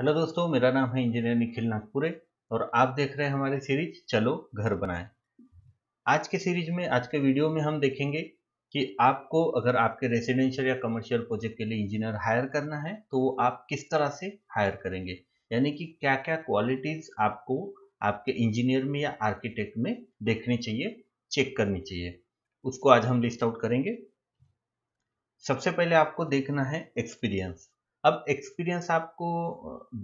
hello दोस्तों मेरा नाम है इंजीनियर निखिल नागपुरे और आप देख रहे हैं हमारे सीरीज चलो घर बनाएं आज के सीरीज में आज के वीडियो में हम देखेंगे कि आपको अगर आपके रेजिडेंशियल या कमर्शियल प्रोजेक्ट के लिए इंजीनियर हायर करना है तो वो आप किस तरह से हायर करेंगे यानी कि क्या क्या क्वालिटीज आपको आपके इंजीनियर में या आर्किटेक्ट में देखनी चाहिए चेक करनी चाहिए उसको आज हम लिस्ट आउट करेंगे सबसे पहले आपको देखना है एक्सपीरियंस अब एक्सपीरियंस आपको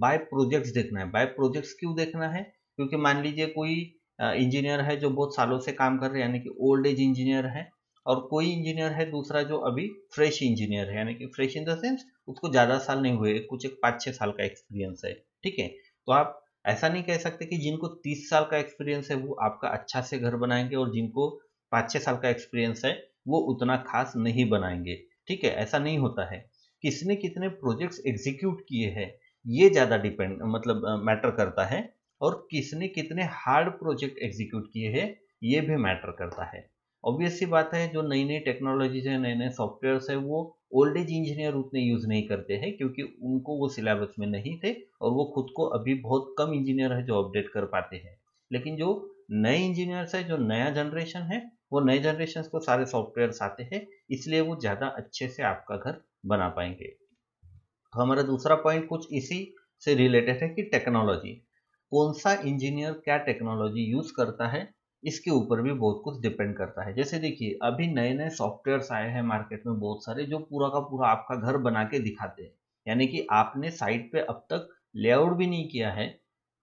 बाय प्रोजेक्ट्स देखना है बाय प्रोजेक्ट्स क्यों देखना है क्योंकि मान लीजिए कोई इंजीनियर है जो बहुत सालों से काम कर रहे हैं यानी कि ओल्ड एज इंजीनियर है और कोई इंजीनियर है दूसरा जो अभी फ्रेश इंजीनियर है यानी कि फ्रेश इन द सेंस उसको ज़्यादा साल नहीं हुए कुछ एक पाँच छः साल का एक्सपीरियंस है ठीक है तो आप ऐसा नहीं कह सकते कि जिनको तीस साल का एक्सपीरियंस है वो आपका अच्छा से घर बनाएंगे और जिनको पाँच छः साल का एक्सपीरियंस है वो उतना खास नहीं बनाएंगे ठीक है ऐसा नहीं होता है किसने कितने प्रोजेक्ट्स एग्जीक्यूट किए हैं ये ज़्यादा डिपेंड मतलब मैटर करता है और किसने कितने हार्ड प्रोजेक्ट एग्जीक्यूट किए हैं ये भी मैटर करता है ऑब्वियस सी बात है जो नई नई टेक्नोलॉजीज है नए नए सॉफ्टवेयर्स है वो ओल्ड एज इंजीनियर उतने यूज़ नहीं करते हैं क्योंकि उनको वो सिलेबस में नहीं थे और वो खुद को अभी बहुत कम इंजीनियर है जो अपडेट कर पाते हैं लेकिन जो नए इंजीनियर्स है जो नया जनरेशन है वो नए जनरेशन को सारे सॉफ्टवेयर आते हैं इसलिए वो ज़्यादा अच्छे से आपका घर बना पाएंगे तो हमारा दूसरा पॉइंट कुछ इसी से रिलेटेड है कि टेक्नोलॉजी कौन सा इंजीनियर क्या टेक्नोलॉजी यूज करता है इसके ऊपर भी बहुत कुछ डिपेंड करता है जैसे देखिए अभी नए नए सॉफ्टवेयर्स आए हैं मार्केट में बहुत सारे जो पूरा का पूरा आपका घर बना के दिखाते हैं यानी कि आपने साइट पे अब तक लेआउट भी नहीं किया है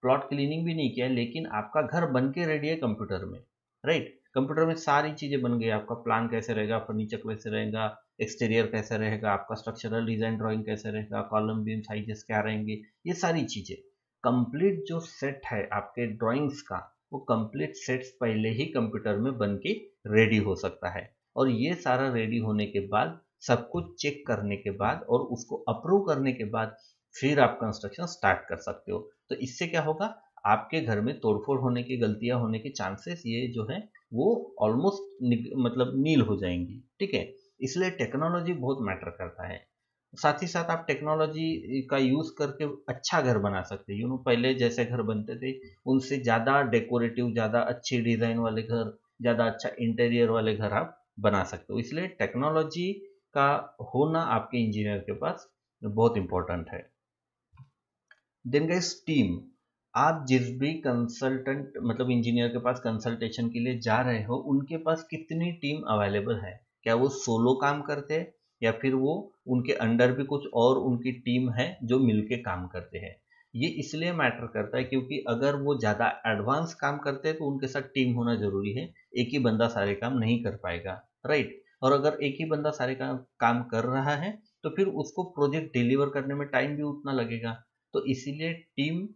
प्लॉट क्लीनिंग भी नहीं किया है लेकिन आपका घर बन के रेडी है कंप्यूटर में राइट कंप्यूटर में सारी चीज़ें बन गई आपका प्लान कैसे रहेगा फर्नीचर कैसे रहेगा एक्सटीरियर कैसे रहेगा आपका स्ट्रक्चरल डिजाइन ड्राइंग कैसे रहेगा कॉलम बीम साइजेस क्या रहेंगे ये सारी चीज़ें कंप्लीट जो सेट है आपके ड्राइंग्स का वो कंप्लीट सेट्स पहले ही कंप्यूटर में बन के रेडी हो सकता है और ये सारा रेडी होने के बाद सब कुछ चेक करने के बाद और उसको अप्रूव करने के बाद फिर आप कंस्ट्रक्शन स्टार्ट कर सकते हो तो इससे क्या होगा आपके घर में तोड़फोड़ होने की गलतियां होने के चांसेस ये जो है वो ऑलमोस्ट मतलब नील हो जाएंगी ठीक है इसलिए टेक्नोलॉजी बहुत मैटर करता है साथ ही साथ आप टेक्नोलॉजी का यूज़ करके अच्छा घर बना सकते हैं यू नो पहले जैसे घर बनते थे उनसे ज़्यादा डेकोरेटिव ज़्यादा अच्छे डिज़ाइन वाले घर ज़्यादा अच्छा इंटीरियर वाले घर आप बना सकते हो इसलिए टेक्नोलॉजी का होना आपके इंजीनियर के पास बहुत इंपॉर्टेंट है देन गाइस टीम आप जिस भी कंसल्टेंट मतलब इंजीनियर के पास कंसल्टेशन के लिए जा रहे हो उनके पास कितनी टीम अवेलेबल है क्या वो सोलो काम करते हैं या फिर वो उनके अंडर भी कुछ और उनकी टीम है जो मिलके काम करते हैं ये इसलिए मैटर करता है क्योंकि अगर वो ज़्यादा एडवांस काम करते हैं तो उनके साथ टीम होना जरूरी है एक ही बंदा सारे काम नहीं कर पाएगा राइट और अगर एक ही बंदा सारे काम काम कर रहा है तो फिर उसको प्रोजेक्ट डिलीवर करने में टाइम भी उतना लगेगा तो इसीलिए टीम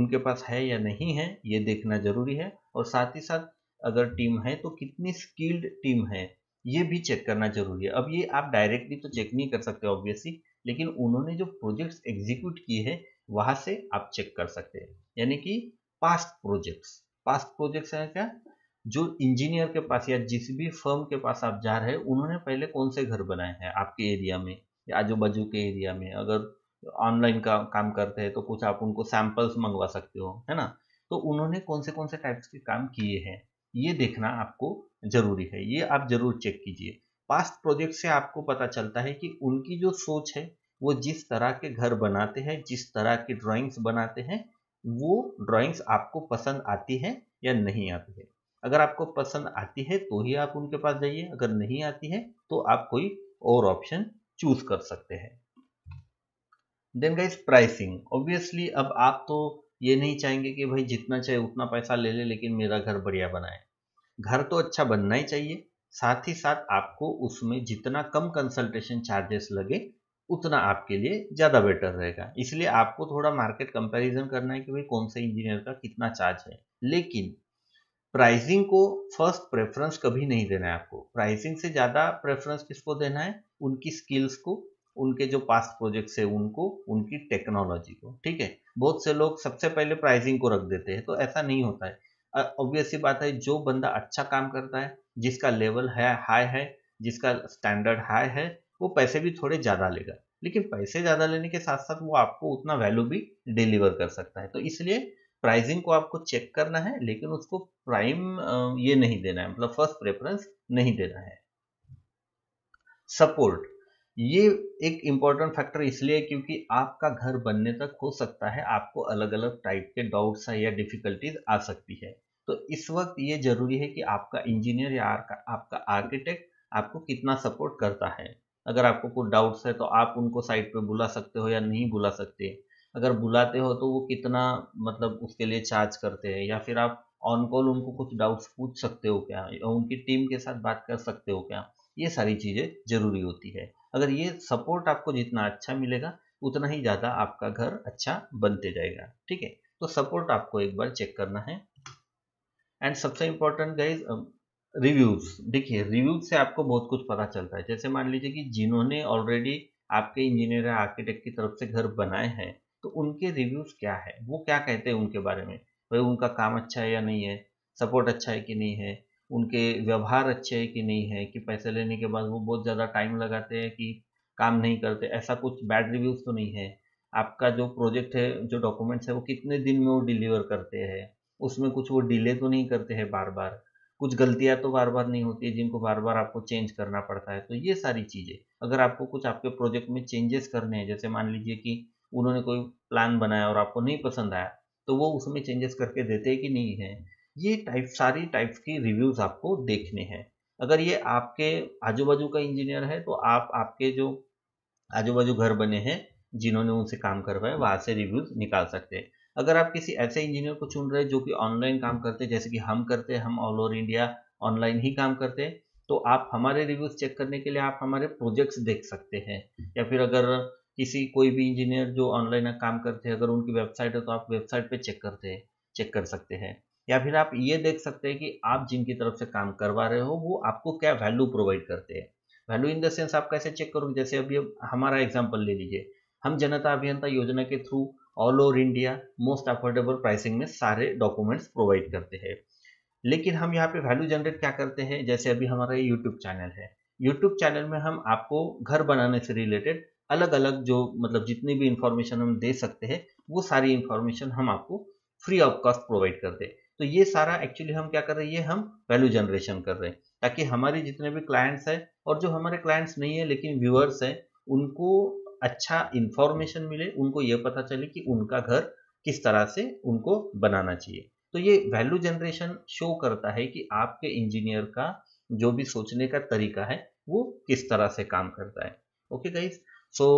उनके पास है या नहीं है ये देखना जरूरी है और साथ ही साथ अगर टीम है तो कितनी स्किल्ड टीम है ये भी चेक करना जरूरी है अब ये आप डायरेक्टली तो चेक नहीं कर सकते ऑब्वियसली लेकिन उन्होंने जो प्रोजेक्ट्स एग्जीक्यूट किए हैं वहां से आप चेक कर सकते हैं यानी कि पास्ट प्रोजेक्ट्स पास्ट प्रोजेक्ट्स है क्या जो इंजीनियर के पास या जिस भी फर्म के पास आप जा रहे हैं उन्होंने पहले कौन से घर बनाए हैं आपके एरिया में या आजू बाजू के एरिया में अगर ऑनलाइन का काम करते हैं तो कुछ आप उनको सैंपल्स मंगवा सकते हो है ना तो उन्होंने कौन से कौन से टाइप्स के काम किए हैं ये देखना आपको जरूरी है ये आप जरूर चेक कीजिए पास्ट प्रोजेक्ट से आपको पता चलता है कि उनकी जो सोच है वो जिस तरह के घर बनाते हैं जिस तरह की ड्राइंग्स बनाते हैं वो ड्राइंग्स आपको पसंद आती है या नहीं आती है अगर आपको पसंद आती है तो ही आप उनके पास जाइए अगर नहीं आती है तो आप कोई और ऑप्शन चूज कर सकते हैं देन गाइज प्राइसिंग ऑब्वियसली अब आप तो ये नहीं चाहेंगे कि भाई जितना चाहे उतना पैसा ले ले लेकिन मेरा घर बढ़िया बनाए घर तो अच्छा बनना ही चाहिए साथ ही साथ आपको उसमें जितना कम कंसल्टेशन चार्जेस लगे उतना आपके लिए ज़्यादा बेटर रहेगा इसलिए आपको थोड़ा मार्केट कंपैरिजन करना है कि भाई कौन से इंजीनियर का कितना चार्ज है लेकिन प्राइसिंग को फर्स्ट प्रेफरेंस कभी नहीं देना है आपको प्राइसिंग से ज़्यादा प्रेफरेंस किसको देना है उनकी स्किल्स को उनके जो पास्ट प्रोजेक्ट्स है उनको उनकी टेक्नोलॉजी को ठीक है बहुत से लोग सबसे पहले प्राइसिंग को रख देते हैं तो ऐसा नहीं होता है ऑब्वियसली बात है जो बंदा अच्छा काम करता है जिसका लेवल है हाई है जिसका स्टैंडर्ड हाई है वो पैसे भी थोड़े ज़्यादा लेगा लेकिन पैसे ज़्यादा लेने के साथ साथ वो आपको उतना वैल्यू भी डिलीवर कर सकता है तो इसलिए प्राइसिंग को आपको चेक करना है लेकिन उसको प्राइम ये नहीं देना है मतलब फर्स्ट प्रेफरेंस नहीं देना है सपोर्ट ये एक इम्पॉर्टेंट फैक्टर इसलिए क्योंकि आपका घर बनने तक हो सकता है आपको अलग अलग टाइप के डाउट्स या डिफिकल्टीज आ सकती है तो इस वक्त ये जरूरी है कि आपका इंजीनियर या आपका आर्किटेक्ट आपको कितना सपोर्ट करता है अगर आपको कोई डाउट्स है तो आप उनको साइट पे बुला सकते हो या नहीं बुला सकते अगर बुलाते हो तो वो कितना मतलब उसके लिए चार्ज करते हैं या फिर आप ऑन कॉल उनको कुछ डाउट्स पूछ सकते हो क्या या उनकी टीम के साथ बात कर सकते हो क्या ये सारी चीज़ें जरूरी होती है अगर ये सपोर्ट आपको जितना अच्छा मिलेगा उतना ही ज़्यादा आपका घर अच्छा बनते जाएगा ठीक है तो सपोर्ट आपको एक बार चेक करना है एंड सबसे इंपॉर्टेंट गाइज रिव्यूज देखिए रिव्यूज से आपको बहुत कुछ पता चलता है जैसे मान लीजिए कि जिन्होंने ऑलरेडी आपके इंजीनियर या आर्किटेक्ट की तरफ से घर बनाए हैं तो उनके रिव्यूज क्या है वो क्या कहते हैं उनके बारे में भाई उनका काम अच्छा है या नहीं है सपोर्ट अच्छा है कि नहीं है उनके व्यवहार अच्छे है कि नहीं है कि पैसे लेने के बाद वो बहुत ज़्यादा टाइम लगाते हैं कि काम नहीं करते ऐसा कुछ बैड रिव्यूज़ तो नहीं है आपका जो प्रोजेक्ट है जो डॉक्यूमेंट्स है वो कितने दिन में वो डिलीवर करते हैं उसमें कुछ वो डिले तो नहीं करते हैं बार बार कुछ गलतियां तो बार बार नहीं होती है जिनको बार बार आपको चेंज करना पड़ता है तो ये सारी चीज़ें अगर आपको कुछ आपके प्रोजेक्ट में चेंजेस करने हैं जैसे मान लीजिए कि उन्होंने कोई प्लान बनाया और आपको नहीं पसंद आया तो वो उसमें चेंजेस करके देते हैं कि नहीं है ये टाइप सारी टाइप्स की रिव्यूज आपको देखने हैं अगर ये आपके आजू बाजू का इंजीनियर है तो आप आपके जो आजू बाजू घर बने हैं जिन्होंने उनसे काम करवाया वहाँ से रिव्यूज निकाल सकते हैं अगर आप किसी ऐसे इंजीनियर को चुन रहे हैं जो कि ऑनलाइन काम करते हैं जैसे कि हम करते हैं हम ऑल ओवर इंडिया ऑनलाइन ही काम करते हैं तो आप हमारे रिव्यूज चेक करने के लिए आप हमारे प्रोजेक्ट्स देख सकते हैं या फिर अगर किसी कोई भी इंजीनियर जो ऑनलाइन काम करते हैं अगर उनकी वेबसाइट है तो आप वेबसाइट पे चेक करते हैं चेक कर सकते हैं या फिर आप ये देख सकते हैं कि आप जिनकी तरफ से काम करवा रहे हो वो आपको क्या वैल्यू प्रोवाइड करते हैं वैल्यू इन द सेंस आप कैसे चेक करोगे जैसे अभी हमारा एग्जाम्पल ले लीजिए हम जनता अभियंता योजना के through all over India most affordable pricing में सारे डॉक्यूमेंट्स प्रोवाइड करते हैं लेकिन हम यहाँ पे वैल्यू जनरेट क्या करते हैं जैसे अभी हमारा ये यूट्यूब चैनल है यूट्यूब चैनल में हम आपको घर बनाने से रिलेटेड अलग अलग जो मतलब जितनी भी इंफॉर्मेशन हम दे सकते हैं वो सारी इंफॉर्मेशन हम आपको फ्री ऑफ कॉस्ट प्रोवाइड करते हैं तो ये सारा एक्चुअली हम क्या कर रहे हैं ये हम वैल्यू जनरेशन कर रहे हैं ताकि हमारे जितने भी क्लाइंट्स हैं और जो हमारे क्लाइंट्स नहीं है लेकिन व्यूअर्स हैं उनको अच्छा इन्फॉर्मेशन मिले उनको ये पता चले कि उनका घर किस तरह से उनको बनाना चाहिए तो ये वैल्यू जनरेशन शो करता है कि आपके इंजीनियर का जो भी सोचने का तरीका है वो किस तरह से काम करता है okay guys so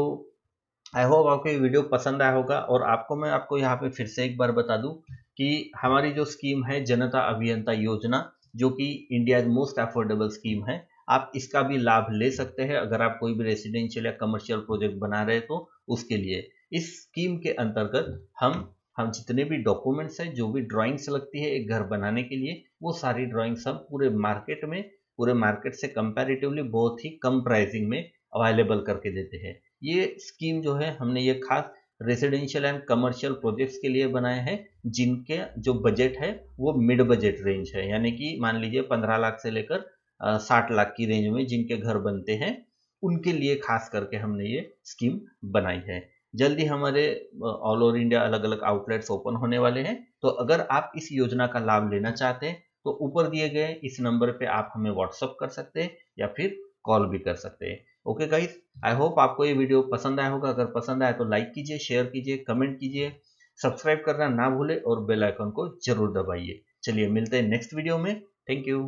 I hope आपको ये वीडियो पसंद आया होगा और आपको मैं आपको यहाँ पे फिर से एक बार बता दूँ कि हमारी जो स्कीम है जनता अभियंता योजना जो कि इंडिया मोस्ट अफोर्डेबल स्कीम है आप इसका भी लाभ ले सकते हैं अगर आप कोई भी रेसिडेंशियल या कमर्शियल प्रोजेक्ट बना रहे तो उसके लिए इस स्कीम के अंतर्गत हम हम जितने भी डॉक्यूमेंट्स हैं जो भी ड्राइंग्स लगती है एक घर बनाने के लिए वो सारी ड्राइंग्स हम पूरे मार्केट में पूरे मार्केट से कंपैरेटिवली बहुत ही कम प्राइसिंग में अवेलेबल करके देते हैं ये स्कीम जो है हमने ये खास रेसिडेंशियल एंड कमर्शियल प्रोजेक्ट्स के लिए बनाए हैं जिनके जो बजट है वो मिड बजट रेंज है यानी कि मान लीजिए पंद्रह लाख से लेकर साठ लाख की रेंज में जिनके घर बनते हैं उनके लिए खास करके हमने ये स्कीम बनाई है जल्दी हमारे ऑल ओवर इंडिया अलग अलग आउटलेट्स ओपन होने वाले हैं तो अगर आप इस योजना का लाभ लेना चाहते हैं तो ऊपर दिए गए इस नंबर पे आप हमें व्हाट्सअप कर सकते हैं या फिर कॉल भी कर सकते हैं ओके गाइस आई होप आपको ये वीडियो पसंद आया होगा अगर पसंद आए तो लाइक कीजिए शेयर कीजिए कमेंट कीजिए सब्सक्राइब करना ना भूले और बेल आइकन को जरूर दबाइए चलिए मिलते हैं नेक्स्ट वीडियो में थैंक यू